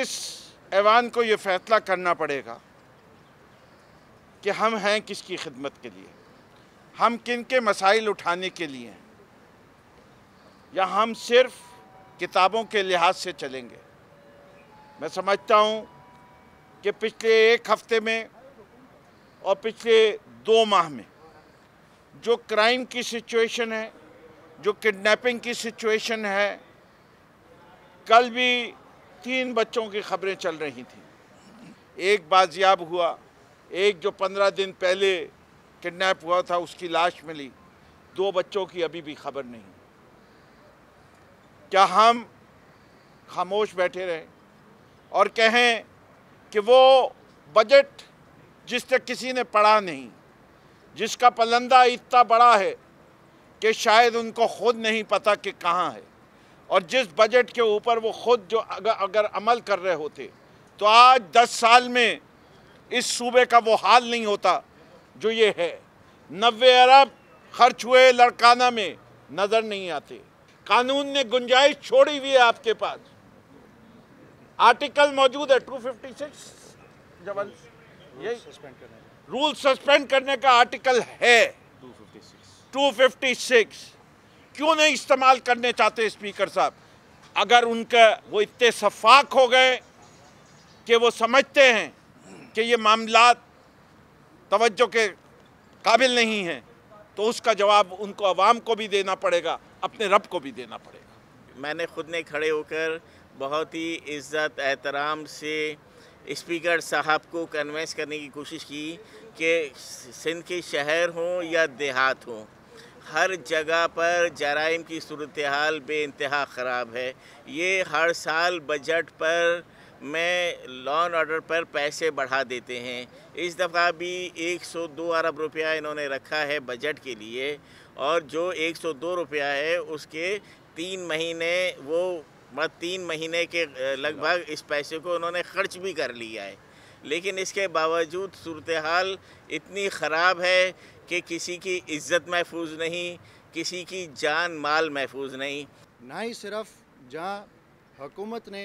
इस ऐवान को ये फैसला करना पड़ेगा कि हम हैं किसकी खिदमत के लिए हम किन के मसाइल उठाने के लिए हैं या हम सिर्फ किताबों के लिहाज से चलेंगे मैं समझता हूँ कि पिछले एक हफ्ते में और पिछले दो माह में जो क्राइम की सिचुएशन है जो किडनैपिंग की सिचुएशन है कल भी तीन बच्चों की खबरें चल रही थी एक बाजियाब हुआ एक जो पंद्रह दिन पहले किडनैप हुआ था उसकी लाश मिली दो बच्चों की अभी भी खबर नहीं क्या हम खामोश बैठे रहें और कहें कि वो बजट जिस तक किसी ने पढ़ा नहीं जिसका पलंदा इतना बड़ा है कि शायद उनको खुद नहीं पता कि कहाँ है और जिस बजट के ऊपर वो खुद जो अगर अगर अमल कर रहे होते तो आज 10 साल में इस सूबे का वो हाल नहीं होता जो ये है नबे अरब खर्च हुए लड़काना में नज़र नहीं आते कानून ने गुंजाइश छोड़ी हुई है आपके पास आर्टिकल मौजूद है 256 जवन यही रूल सस्पेंड करने का आर्टिकल है 256 256 क्यों नहीं इस्तेमाल करने चाहते स्पीकर साहब अगर उनका वो इतने शफाक हो गए कि वो समझते हैं कि ये मामला तवज्जो के काबिल नहीं हैं तो उसका जवाब उनको आवाम को भी देना पड़ेगा अपने रब को भी देना पड़ेगा मैंने खुद ने खड़े होकर बहुत ही इज़्ज़त एहतराम से स्पीकर साहब को कन्वेंस करने की कोशिश की कि सिंध के शहर हों या देहात हों हर जगह पर जराइम की सूरत हाल बे इंतहा ख़राब है ये हर साल बजट पर में लॉन ऑर्डर पर पैसे बढ़ा देते हैं इस दफ़ा भी 102 अरब रुपया इन्होंने रखा है बजट के लिए और जो 102 रुपया है उसके तीन महीने वो तीन महीने के लगभग इस पैसे को उन्होंने खर्च भी कर लिया है लेकिन इसके बावजूद सूरत हाल इतनी ख़राब है कि किसी की इज़्ज़त महफूज नहीं किसी की जान माल महफूज नहीं ना ही सिर्फ जहाँ हुकूमत ने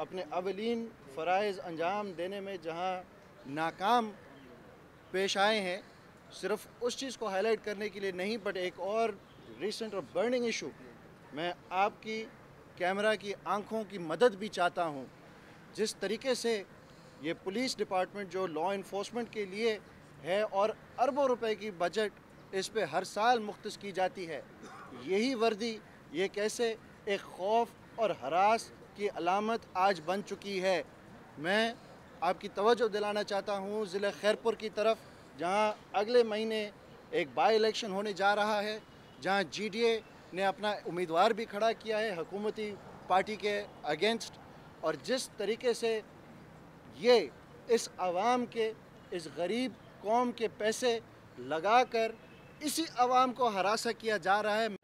अपने अवलिन फ़रज़ अंजाम देने में जहाँ नाकाम पेश आए हैं सिर्फ उस चीज़ को हाईलाइट करने के लिए नहीं बट एक और रिसेंट और बर्निंग इशू मैं आपकी कैमरा की आंखों की मदद भी चाहता हूँ जिस तरीके से ये पुलिस डिपार्टमेंट जो लॉ इन्फोर्समेंट के लिए है और अरबों रुपए की बजट इस पर हर साल मुख्त की जाती है यही वर्दी ये कैसे एक खौफ और हरास की अलामत आज बन चुकी है मैं आपकी तवज्जो दिलाना चाहता हूँ ज़िले खैरपुर की तरफ जहाँ अगले महीने एक बाई इलेक्शन होने जा रहा है जहाँ जी ने अपना उम्मीदवार भी खड़ा किया है हकूमती पार्टी के अगेंस्ट और जिस तरीके से ये इस आवाम के इस गरीब कौम के पैसे लगा कर इसी आवाम को हरासा किया जा रहा है